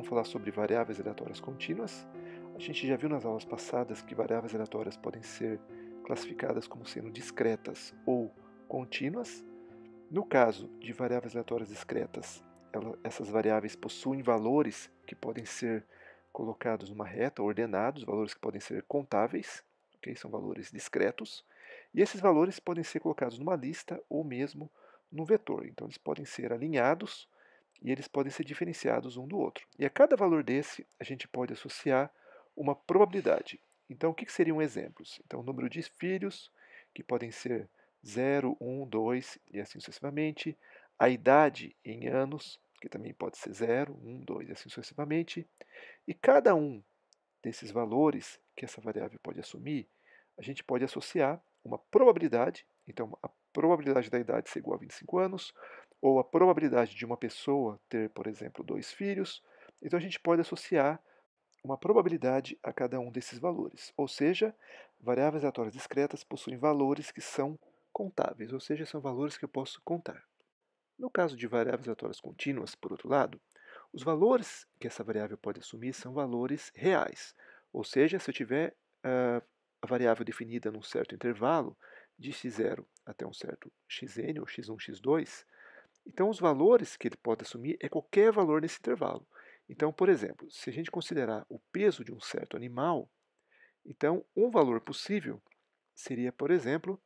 vamos falar sobre variáveis aleatórias contínuas. A gente já viu nas aulas passadas que variáveis aleatórias podem ser classificadas como sendo discretas ou contínuas. No caso de variáveis aleatórias discretas, ela, essas variáveis possuem valores que podem ser colocados numa reta, ordenados, valores que podem ser contáveis, okay? são valores discretos, e esses valores podem ser colocados numa lista ou mesmo num vetor. Então, eles podem ser alinhados e eles podem ser diferenciados um do outro. E a cada valor desse, a gente pode associar uma probabilidade. Então, o que seriam exemplos? Então, o número de filhos, que podem ser 0, 1, 2 e assim sucessivamente. A idade em anos, que também pode ser 0, 1, 2 e assim sucessivamente. E cada um desses valores que essa variável pode assumir, a gente pode associar uma probabilidade. Então, a probabilidade da idade ser igual a 25 anos, ou a probabilidade de uma pessoa ter, por exemplo, dois filhos. Então a gente pode associar uma probabilidade a cada um desses valores. Ou seja, variáveis aleatórias discretas possuem valores que são contáveis, ou seja, são valores que eu posso contar. No caso de variáveis aleatórias contínuas, por outro lado, os valores que essa variável pode assumir são valores reais. Ou seja, se eu tiver uh, a variável definida num certo intervalo, de x0 até um certo xn ou x1, x2, então, os valores que ele pode assumir é qualquer valor nesse intervalo. Então, por exemplo, se a gente considerar o peso de um certo animal, então um valor possível seria, por exemplo,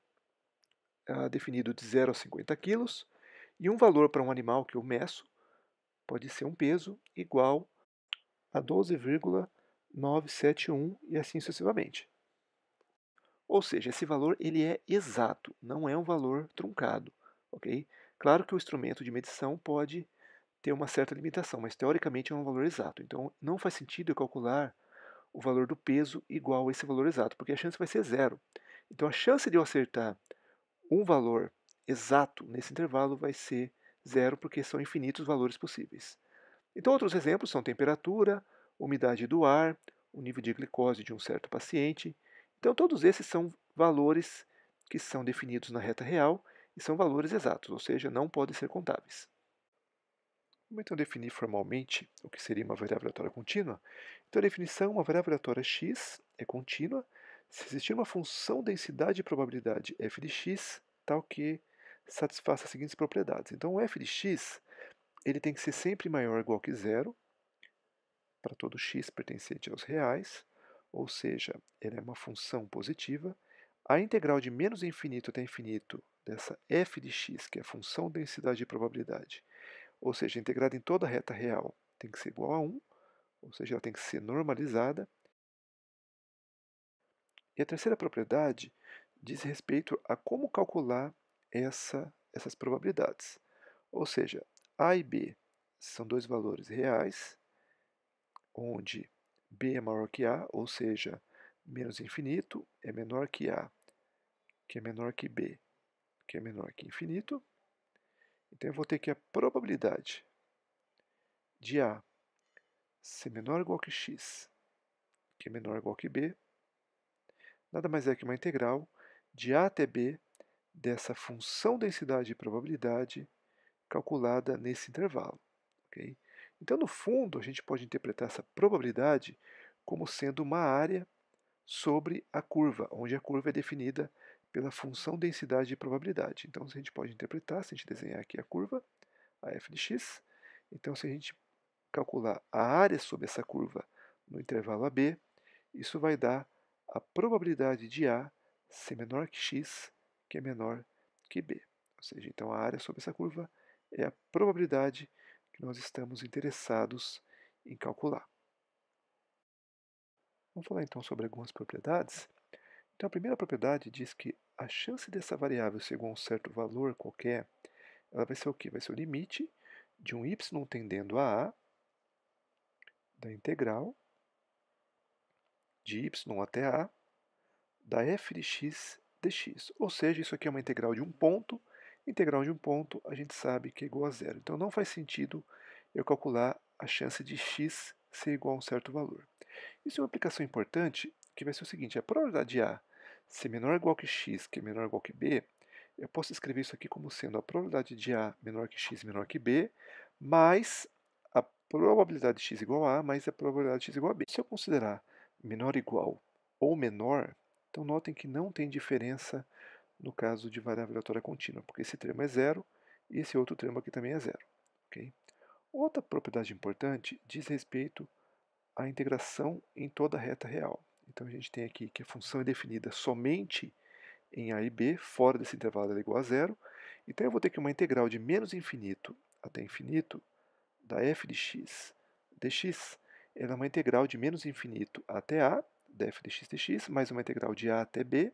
ah, definido de 0 a 50 quilos, e um valor para um animal que eu meço pode ser um peso igual a 12,971 e assim sucessivamente. Ou seja, esse valor ele é exato, não é um valor truncado, ok? Claro que o instrumento de medição pode ter uma certa limitação, mas teoricamente é um valor exato. Então não faz sentido eu calcular o valor do peso igual a esse valor exato, porque a chance vai ser zero. Então a chance de eu acertar um valor exato nesse intervalo vai ser zero, porque são infinitos valores possíveis. Então outros exemplos são temperatura, umidade do ar, o nível de glicose de um certo paciente. Então todos esses são valores que são definidos na reta real e são valores exatos, ou seja, não podem ser contáveis. Vamos então definir formalmente o que seria uma variável aleatória contínua. Então, a definição, uma variável aleatória x é contínua se existir uma função densidade e probabilidade f de x tal que satisfaça as seguintes propriedades. Então, o f de x ele tem que ser sempre maior ou igual que zero para todo x pertencente aos reais, ou seja, ele é uma função positiva. A integral de menos infinito até infinito dessa f de x, que é a função densidade de probabilidade, ou seja, integrada em toda a reta real, tem que ser igual a 1, ou seja, ela tem que ser normalizada. E a terceira propriedade diz respeito a como calcular essa, essas probabilidades. Ou seja, A e B são dois valores reais, onde B é maior que A, ou seja, menos infinito é menor que A, que é menor que B, que é menor que infinito. Então eu vou ter que a probabilidade de A ser menor ou igual que x, que é menor ou igual que b, nada mais é que uma integral de A até B dessa função densidade e probabilidade calculada nesse intervalo. Okay? Então, no fundo, a gente pode interpretar essa probabilidade como sendo uma área sobre a curva, onde a curva é definida pela função densidade de probabilidade. Então, se a gente pode interpretar, se a gente desenhar aqui a curva, a f de x, então se a gente calcular a área sob essa curva no intervalo AB, isso vai dar a probabilidade de A ser menor que x, que é menor que B. Ou seja, então a área sob essa curva é a probabilidade que nós estamos interessados em calcular. Vamos falar então sobre algumas propriedades. Então a primeira propriedade diz que a chance dessa variável chegar a um certo valor qualquer, ela vai ser o quê? Vai ser o limite de um y tendendo a a da integral de y até a da f de x dx. Ou seja, isso aqui é uma integral de um ponto. Integral de um ponto a gente sabe que é igual a zero. Então não faz sentido eu calcular a chance de x ser igual a um certo valor. Isso é uma aplicação importante que vai ser o seguinte, é a probabilidade de A se é menor ou igual que x, que é menor ou igual que b, eu posso escrever isso aqui como sendo a probabilidade de A menor que x menor que b, mais a probabilidade de x igual a A, mais a probabilidade de x igual a b. Se eu considerar menor igual ou menor, então notem que não tem diferença no caso de variável aleatória contínua, porque esse termo é zero e esse outro termo aqui também é zero. Okay? Outra propriedade importante diz respeito à integração em toda a reta real. Então a gente tem aqui que a função é definida somente em a e b, fora desse intervalo ela é igual a zero. Então eu vou ter que uma integral de menos infinito até infinito da f de x dx, ela é uma integral de menos infinito até a, da f dx dx, mais uma integral de a até b,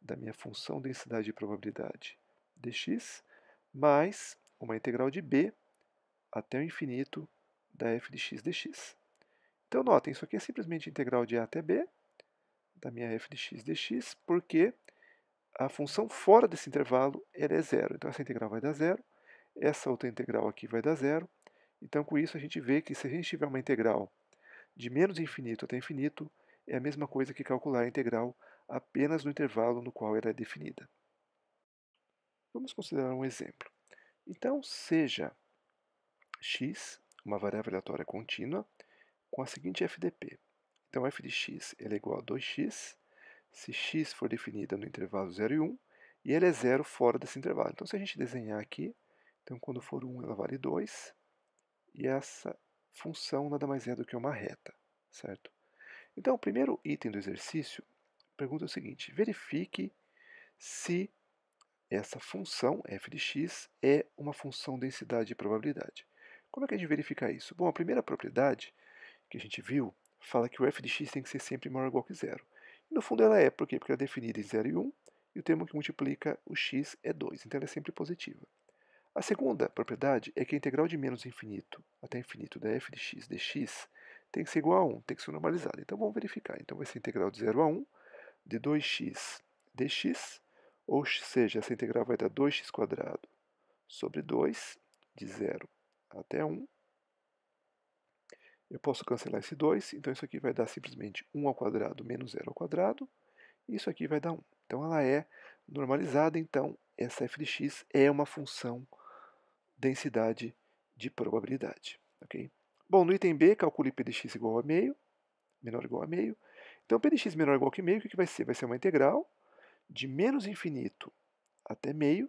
da minha função densidade de probabilidade dx, mais uma integral de b até o infinito da f de x dx. Então, notem, isso aqui é simplesmente integral de a até b, da tá minha f de x dx, porque a função fora desse intervalo ela é zero. Então, essa integral vai dar zero, essa outra integral aqui vai dar zero. Então, com isso, a gente vê que se a gente tiver uma integral de menos infinito até infinito, é a mesma coisa que calcular a integral apenas no intervalo no qual ela é definida. Vamos considerar um exemplo. Então, seja x uma variável aleatória contínua com a seguinte FDP. Então f de x ele é igual a 2x, se x for definida no intervalo 0 e 1, e ela é zero fora desse intervalo. Então se a gente desenhar aqui, então quando for 1 ela vale 2, e essa função nada mais é do que uma reta, certo? Então o primeiro item do exercício pergunta o seguinte, verifique se essa função f de x é uma função densidade e probabilidade. Como é que a gente verifica isso? Bom, a primeira propriedade que a gente viu fala que o f de x tem que ser sempre maior ou igual que zero. E no fundo ela é, por quê? Porque ela é definida em 0 e 1, e o termo que multiplica o x é 2, então ela é sempre positiva. A segunda propriedade é que a integral de menos infinito até infinito da f de x dx tem que ser igual a 1, tem que ser normalizada. Então vamos verificar. Então vai ser integral de 0 a 1 de 2x dx, ou seja, essa integral vai dar 2x² sobre 2, de 0 até 1, eu posso cancelar esse 2, então isso aqui vai dar simplesmente 1 ao quadrado menos 0 ao quadrado, e isso aqui vai dar 1. Então ela é normalizada, então essa f de x é uma função densidade de probabilidade. Okay? Bom, no item B, calcule p de x igual a meio, menor ou igual a meio. Então p de x menor ou igual que meio, o que vai ser? Vai ser uma integral de menos infinito até meio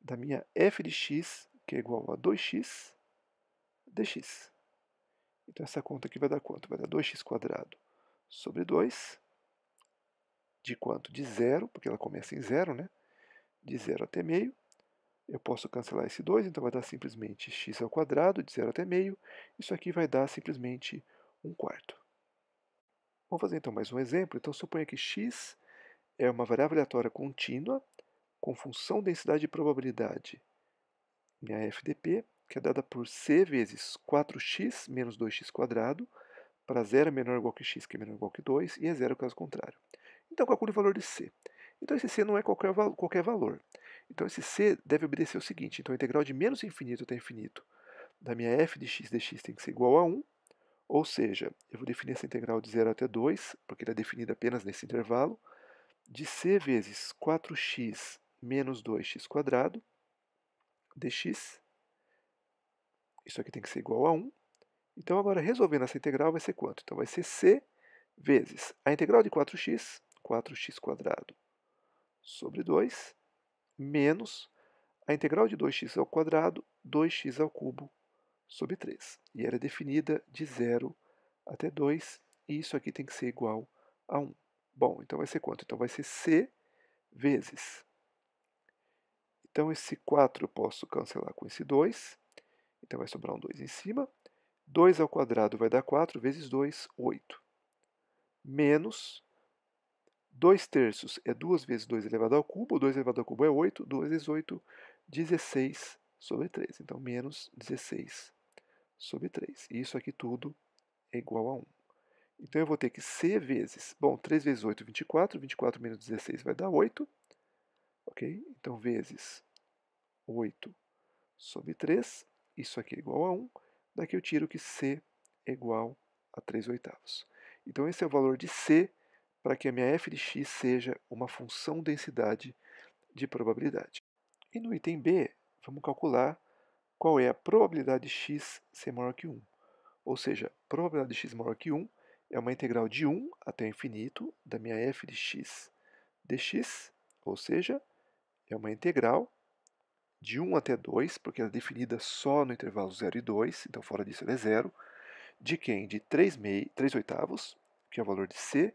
da minha f de x, que é igual a 2x, dx. Então essa conta aqui vai dar quanto? Vai dar 2x² sobre 2, de quanto? De zero, porque ela começa em zero, né? De zero até meio. Eu posso cancelar esse 2, então vai dar simplesmente x ao quadrado, de zero até meio. Isso aqui vai dar simplesmente 1 quarto. Vamos fazer então mais um exemplo. Então suponha que x é uma variável aleatória contínua com função densidade e probabilidade minha FDP que é dada por c vezes 4x menos 2x, para zero é menor ou igual que x, que é menor ou igual que 2, e é zero caso contrário. Então, calcule o valor de c. Então, esse c não é qualquer, val qualquer valor. Então, esse c deve obedecer o seguinte. Então, a integral de menos infinito até infinito da minha f de x dx tem que ser igual a 1, ou seja, eu vou definir essa integral de 0 até 2, porque ela é definida apenas nesse intervalo, de c vezes 4x menos 2x quadrado dx, isso aqui tem que ser igual a 1. Então, agora, resolvendo essa integral, vai ser quanto? Então, vai ser c vezes a integral de 4x, 4x² sobre 2, menos a integral de 2x 2x sobre 3. E era é definida de 0 até 2, e isso aqui tem que ser igual a 1. Bom, então vai ser quanto? Então vai ser c vezes. Então esse 4 eu posso cancelar com esse 2, então vai sobrar um 2 em cima. 2 ao quadrado vai dar 4 vezes 2, 8. Menos 2 terços é 2 vezes 2 elevado ao cubo, 2 elevado ao cubo é 8, 2 vezes 8, 16 sobre 3. Então, menos 16 sobre 3. E isso aqui tudo é igual a 1. Então, eu vou ter que C vezes, bom, 3 vezes 8, 24, 24 menos 16 vai dar 8, ok? Então, vezes 8 sobre 3, isso aqui é igual a 1, daqui eu tiro que C é igual a 3 oitavos. Então esse é o valor de C para que a minha f de x seja uma função densidade de probabilidade. E no item B, vamos calcular qual é a probabilidade de x ser maior que 1. Ou seja, a probabilidade de x maior que 1 é uma integral de 1 até o infinito da minha f de x dx, ou seja, é uma integral de 1 até 2, porque ela é definida só no intervalo 0 e 2, então fora disso ela é zero, de quem? De 3, mei, 3 oitavos, que é o valor de C,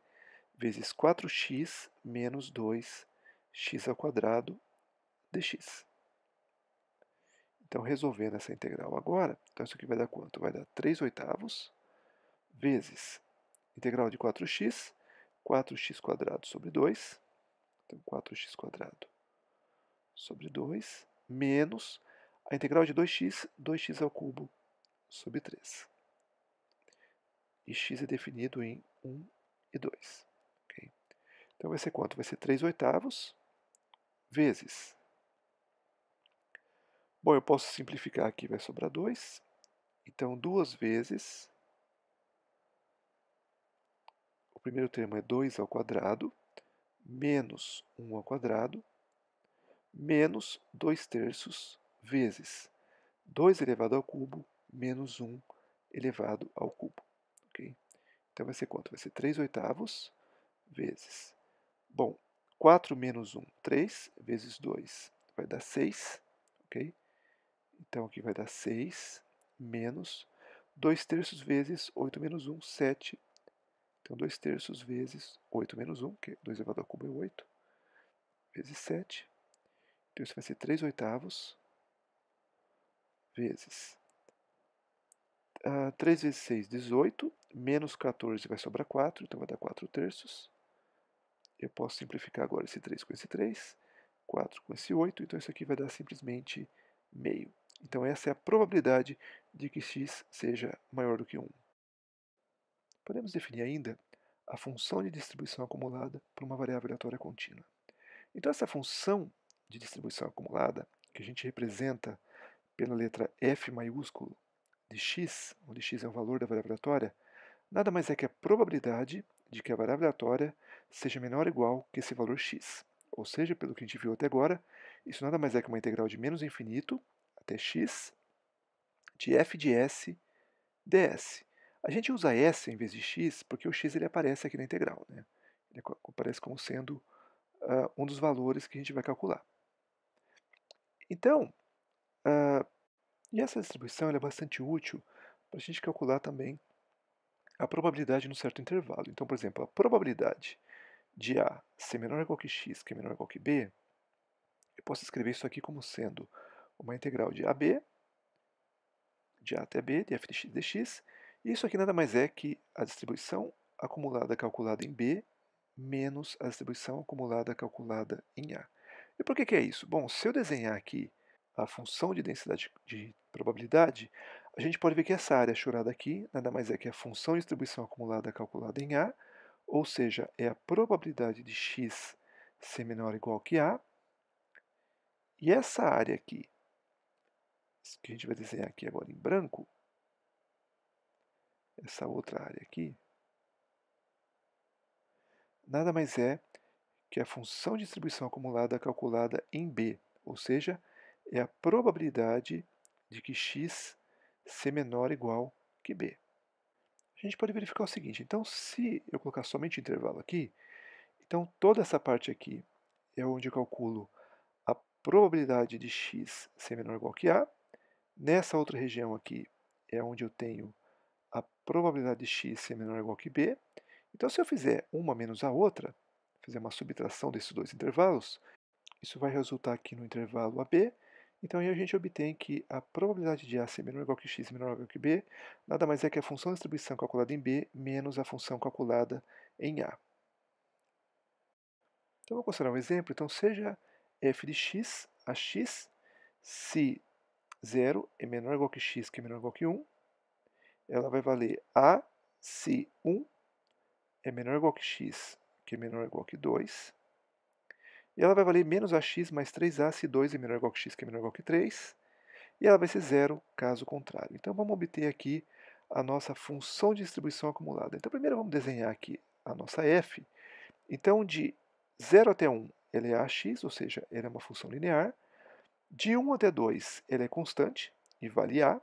vezes 4x menos 2x ao quadrado dx. Então, resolvendo essa integral agora, então isso aqui vai dar quanto? Vai dar 3 oitavos vezes integral de 4x, 4x sobre 2, então 4x sobre 2, menos a integral de 2x, 2x ao cubo sobre 3. E x é definido em 1 e 2. Okay? Então vai ser quanto? Vai ser 3 oitavos vezes. Bom, eu posso simplificar aqui, vai sobrar 2. Então, duas vezes. O primeiro termo é 2 ao quadrado, menos 1 ao quadrado, menos 2 terços vezes 2 elevado ao cubo menos 1 elevado ao cubo. Okay? Então vai ser quanto? Vai ser 3 oitavos vezes. Bom, 4 menos 1, 3 vezes 2 vai dar 6. Okay? Então aqui vai dar 6 menos 2 terços vezes 8 menos 1, 7. Então 2 terços vezes 8 menos 1, que 2 é elevado ao cubo é 8, vezes 7 então isso vai ser 3 oitavos vezes uh, ah, 3 vezes 6, 18, menos 14 vai sobrar 4, então vai dar 4 terços. Eu posso simplificar agora esse 3 com esse 3, 4 com esse 8, então isso aqui vai dar simplesmente meio. Então essa é a probabilidade de que x seja maior do que 1. Podemos definir ainda a função de distribuição acumulada por uma variável aleatória contínua. Então essa função de distribuição acumulada, que a gente representa pela letra F maiúsculo de x, onde x é o valor da variável aleatória, nada mais é que a probabilidade de que a variável aleatória seja menor ou igual que esse valor x. Ou seja, pelo que a gente viu até agora, isso nada mais é que uma integral de menos infinito até x de f de s ds. A gente usa s em vez de x porque o x ele aparece aqui na integral. Né? Ele aparece como sendo uh, um dos valores que a gente vai calcular. Então, uh, e essa distribuição é bastante útil para a gente calcular também a probabilidade num certo intervalo. Então, por exemplo, a probabilidade de A ser menor ou igual que x, que é menor ou igual que b, eu posso escrever isso aqui como sendo uma integral de AB, de A até B, de f de dx, e isso aqui nada mais é que a distribuição acumulada calculada em B menos a distribuição acumulada calculada em A. E por que, que é isso? Bom, se eu desenhar aqui a função de densidade de probabilidade, a gente pode ver que essa área chorada aqui nada mais é que a função de distribuição acumulada calculada em A, ou seja, é a probabilidade de x ser menor ou igual que A. E essa área aqui, que a gente vai desenhar aqui agora em branco, essa outra área aqui, nada mais é que é a função de distribuição acumulada calculada em B, ou seja, é a probabilidade de que x ser menor ou igual que b. A gente pode verificar o seguinte, então se eu colocar somente o intervalo aqui, então toda essa parte aqui é onde eu calculo a probabilidade de x ser menor ou igual que a, nessa outra região aqui é onde eu tenho a probabilidade de x ser menor ou igual que b, então se eu fizer uma menos a outra, fazer uma subtração desses dois intervalos, isso vai resultar aqui no intervalo AB. Então aí a gente obtém que a probabilidade de A ser menor ou igual que x menor ou igual que b nada mais é que a função da distribuição calculada em B menos a função calculada em A. Então vou considerar um exemplo. Então seja f de x a x se 0 é menor ou igual que x, que é menor ou igual que 1, ela vai valer A se 1 é menor ou igual que x, que é menor ou igual que 2. E ela vai valer menos ax mais 3a se 2 é menor ou igual que x, que é menor ou igual que 3. E ela vai ser zero caso contrário. Então vamos obter aqui a nossa função de distribuição acumulada. Então primeiro vamos desenhar aqui a nossa f. Então de 0 até 1 ela é ax, ou seja, ela é uma função linear. De 1 até 2 ela é constante e vale a.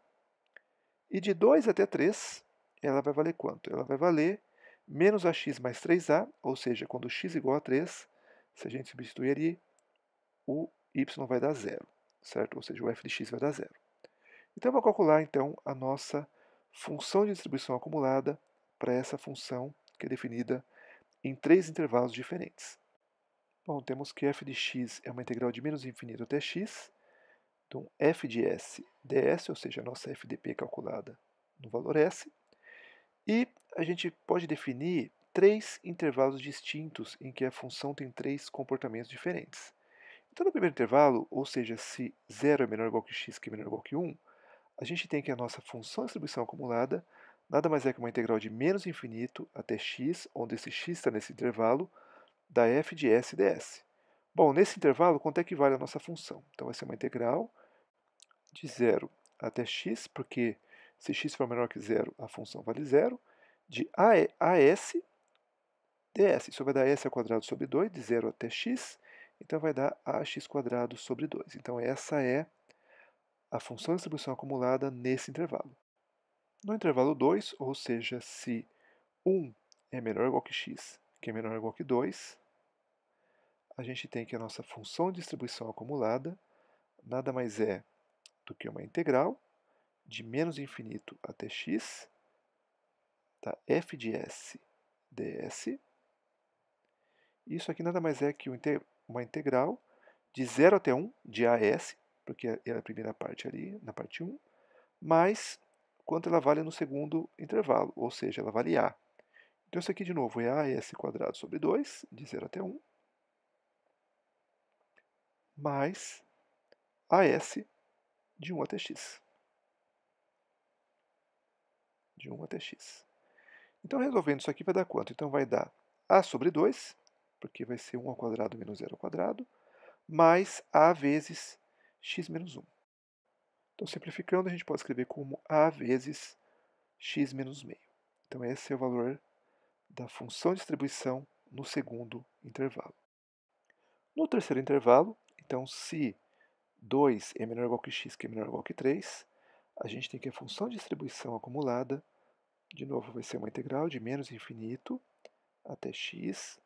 E de 2 até 3 ela vai valer quanto? Ela vai valer menos ax mais 3a, ou seja, quando x igual a 3, se a gente substituir ali, o y vai dar zero, certo? Ou seja, o f de x vai dar zero. Então, eu vou calcular então a nossa função de distribuição acumulada para essa função que é definida em três intervalos diferentes. Bom, temos que f de x é uma integral de menos infinito até x, então f de s ds, ou seja, a nossa f de p calculada no valor s, e a gente pode definir três intervalos distintos em que a função tem três comportamentos diferentes. Então, no primeiro intervalo, ou seja, se zero é menor ou igual que x, que é menor ou igual que 1, a gente tem que a nossa função de distribuição acumulada nada mais é que uma integral de menos infinito até x, onde esse x está nesse intervalo, da f de s ds. Bom, nesse intervalo, quanto é que vale a nossa função? Então, vai ser uma integral de zero até x, porque se x for menor que zero, a função vale zero, de AS ds. Isso vai dar s ao quadrado sobre 2, de zero até x, então vai dar ax quadrado sobre 2. Então essa é a função de distribuição acumulada nesse intervalo. No intervalo 2, ou seja, se 1 é menor ou igual que x, que é menor ou igual que 2, a gente tem que a nossa função de distribuição acumulada nada mais é do que uma integral de menos infinito até x, tá? f de s ds. Isso aqui nada mais é que uma integral de 0 até 1 de AS, porque era é a primeira parte ali, na parte 1, mais quanto ela vale no segundo intervalo, ou seja, ela vale A. Então isso aqui de novo é AS quadrado sobre 2, de 0 até 1, mais AS de 1 até x de 1 até x. Então, resolvendo isso aqui vai dar quanto? Então, vai dar a sobre 2, porque vai ser 1 ao quadrado menos 0 ao quadrado, mais a vezes x menos 1. Então, simplificando, a gente pode escrever como a vezes x menos meio. Então, esse é o valor da função de distribuição no segundo intervalo. No terceiro intervalo, então, se 2 é menor ou igual que x, que é menor ou igual que 3, a gente tem que a função de distribuição acumulada, de novo, vai ser uma integral de menos infinito até x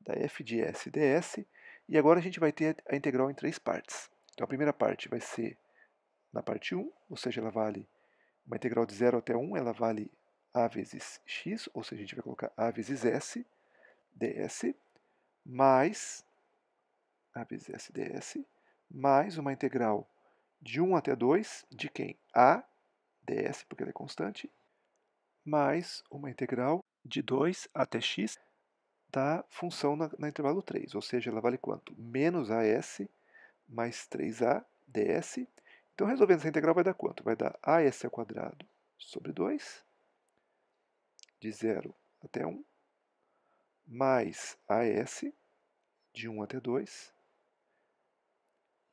da f de s ds, e agora a gente vai ter a integral em três partes. Então a primeira parte vai ser na parte 1, ou seja, ela vale uma integral de 0 até 1, ela vale a vezes x, ou seja, a gente vai colocar a vezes s ds, mais a vezes s ds, mais uma integral de 1 até 2 de quem? A ds, porque ela é constante, mais uma integral de 2 até x da função na, na, intervalo 3, ou seja, ela vale quanto? Menos as mais 3a ds. Então, resolvendo essa integral vai dar quanto? Vai dar as sobre 2, de 0 até 1, mais as de 1 até 2,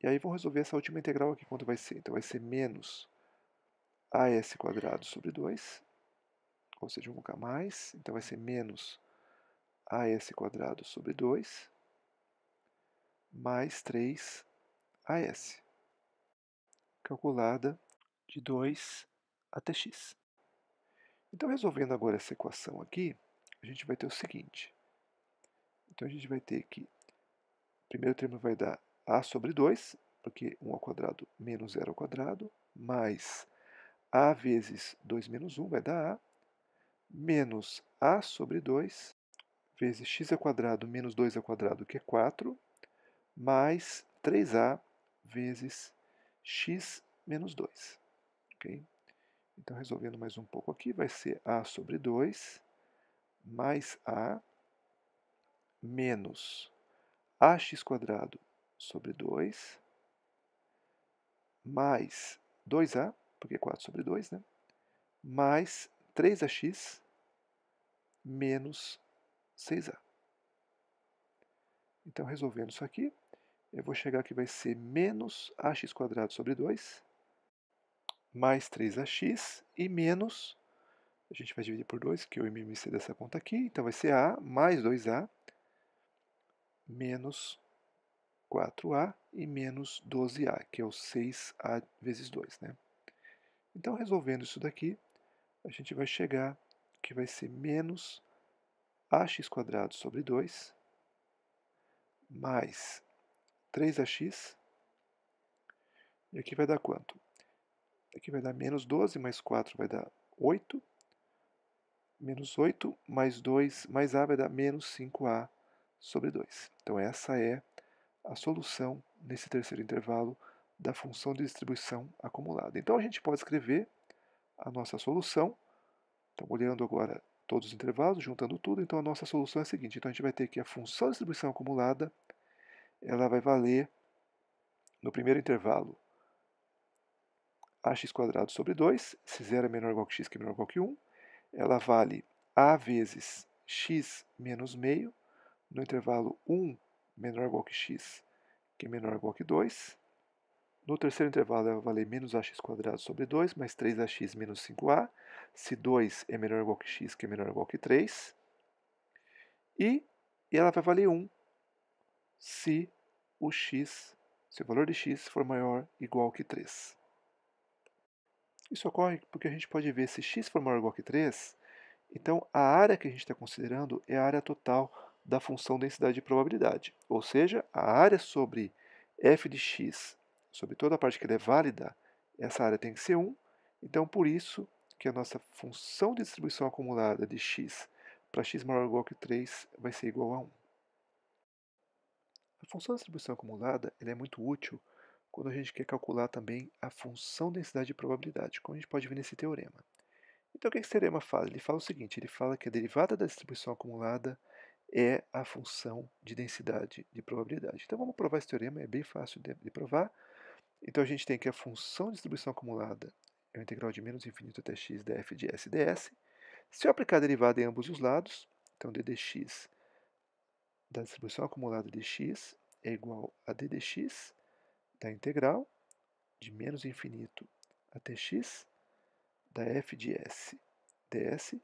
e aí vamos resolver essa última integral aqui, quanto vai ser? Então vai ser menos as quadrado sobre 2, ou seja, vamos colocar mais, então vai ser menos as quadrado sobre 2, mais 3 as, calculada de 2 até x. Então, resolvendo agora essa equação aqui, a gente vai ter o seguinte. Então, a gente vai ter que o primeiro termo vai dar a sobre 2, porque 1 ao quadrado menos 0 ao quadrado, mais a vezes 2 menos 1 vai dar a, menos a sobre 2, vezes x ao quadrado menos 2 ao quadrado, que é 4, mais 3a vezes x menos 2. Okay? Então, resolvendo mais um pouco aqui, vai ser a sobre 2 mais a menos ax quadrado sobre 2 mais 2a, porque é 4 sobre 2, né? Mais 3ax menos 6a. Então, resolvendo isso aqui, eu vou chegar que vai ser menos ax sobre 2, mais 3ax e menos, a gente vai dividir por 2, que é o MMC dessa conta aqui, então vai ser a mais 2a menos 4a e menos 12a, que é o 6a vezes 2. Né? Então, resolvendo isso daqui, a gente vai chegar que vai ser menos ax² sobre 2 mais 3ax. E aqui vai dar quanto? Aqui vai dar menos 12 mais 4 vai dar 8. Menos 8 mais 2 mais a vai dar menos 5a sobre 2. Então, essa é a solução nesse terceiro intervalo da função de distribuição acumulada. Então a gente pode escrever a nossa solução, então, olhando agora todos os intervalos, juntando tudo, então a nossa solução é a seguinte, então a gente vai ter que a função de distribuição acumulada, ela vai valer no primeiro intervalo ax² sobre 2, se zero é menor ou igual que x que é menor ou igual que 1, ela vale a vezes x menos meio, no intervalo 1 menor ou igual que x, que é menor ou igual que 2. No terceiro intervalo, ela vai valer menos ax² sobre 2, mais 3ax menos 5a, se 2 é menor ou igual que x, que é menor ou igual que 3. E, e ela vai valer 1 se o x, se o valor de x for maior ou igual que 3. Isso ocorre porque a gente pode ver se x for maior ou igual que 3, então a área que a gente está considerando é a área total da função densidade de probabilidade, ou seja, a área sobre f de x, sobre toda a parte que é válida, essa área tem que ser 1, então por isso que a nossa função de distribuição acumulada de x para x maior ou igual que 3 vai ser igual a 1. A função de distribuição acumulada ela é muito útil quando a gente quer calcular também a função densidade de probabilidade, como a gente pode ver nesse teorema. Então o que esse teorema fala? Ele fala o seguinte, ele fala que a derivada da distribuição acumulada é a função de densidade de probabilidade. Então vamos provar esse teorema, é bem fácil de, de provar. Então a gente tem que a função de distribuição acumulada é o integral de menos infinito até x df de s ds. Se eu aplicar a derivada em ambos os lados, então d dx da distribuição acumulada de x é igual a d dx da integral de menos infinito até x da f de s ds.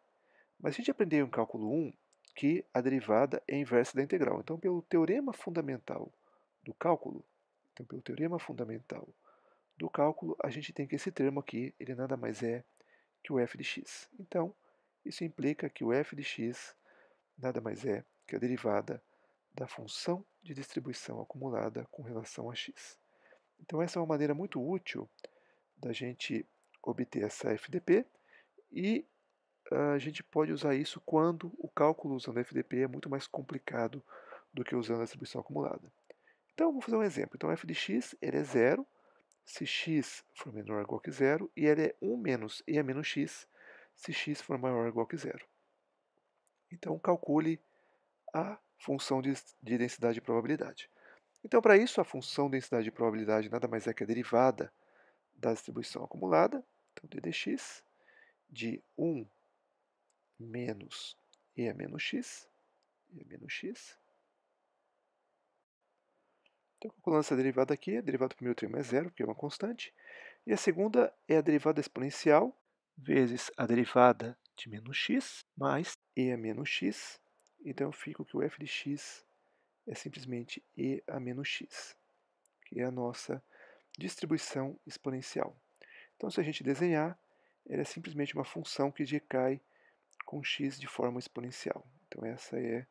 Mas a gente aprendeu em cálculo 1 que a derivada é inversa da integral. Então, pelo teorema fundamental do cálculo, então, pelo teorema fundamental do cálculo, a gente tem que esse termo aqui, ele nada mais é que o f de x. Então, isso implica que o f de x nada mais é que a derivada da função de distribuição acumulada com relação a x. Então, essa é uma maneira muito útil da gente obter essa FDP e a gente pode usar isso quando o cálculo usando FDP é muito mais complicado do que usando a distribuição acumulada. Então, vou fazer um exemplo. Então, f de x ele é zero se x for menor ou igual que zero, e ele é 1 menos e a é menos x se x for maior ou igual que zero. Então, calcule a função de, de densidade de probabilidade. Então, para isso, a função de densidade de probabilidade nada mais é que a derivada da distribuição acumulada, então d dx, de 1 menos e é menos x, e é menos x. Então, calculando essa derivada aqui, a derivada do primeiro termo é zero, porque é uma constante, e a segunda é a derivada exponencial vezes a derivada de menos x mais e a é menos x. Então, eu fico que o f de x é simplesmente e a menos x, que é a nossa distribuição exponencial. Então, se a gente desenhar, ela é simplesmente uma função que decai com x de forma exponencial. Então essa é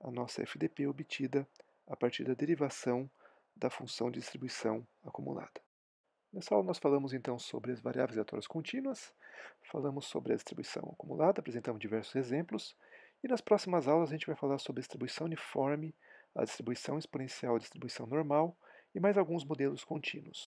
a nossa FDP obtida a partir da derivação da função de distribuição acumulada. Nessa aula nós falamos então sobre as variáveis aleatórias contínuas, falamos sobre a distribuição acumulada, apresentamos diversos exemplos, e nas próximas aulas a gente vai falar sobre a distribuição uniforme, a distribuição exponencial, a distribuição normal e mais alguns modelos contínuos.